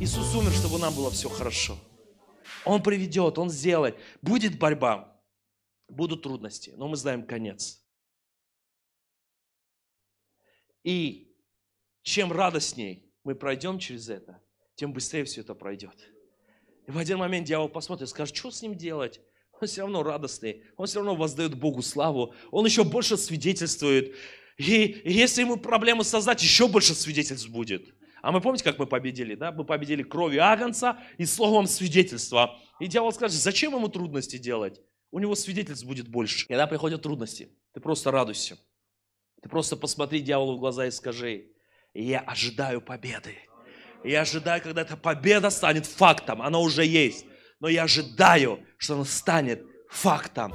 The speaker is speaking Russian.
Иисус умер, чтобы нам было все хорошо. Он приведет, Он сделает. Будет борьба, будут трудности, но мы знаем конец. И чем радостней мы пройдем через это, тем быстрее все это пройдет. И в один момент дьявол посмотрит и скажет, что с ним делать? Он все равно радостный, он все равно воздает Богу славу, он еще больше свидетельствует. И если ему проблемы создать, еще больше свидетельств будет. А мы помните, как мы победили, да? Мы победили кровью Агнца и словом свидетельства. И дьявол скажет, зачем ему трудности делать? У него свидетельств будет больше. Когда приходят трудности, ты просто радуйся. Ты просто посмотри дьяволу в глаза и скажи, я ожидаю победы. Я ожидаю, когда эта победа станет фактом. Она уже есть. Но я ожидаю, что она станет фактом.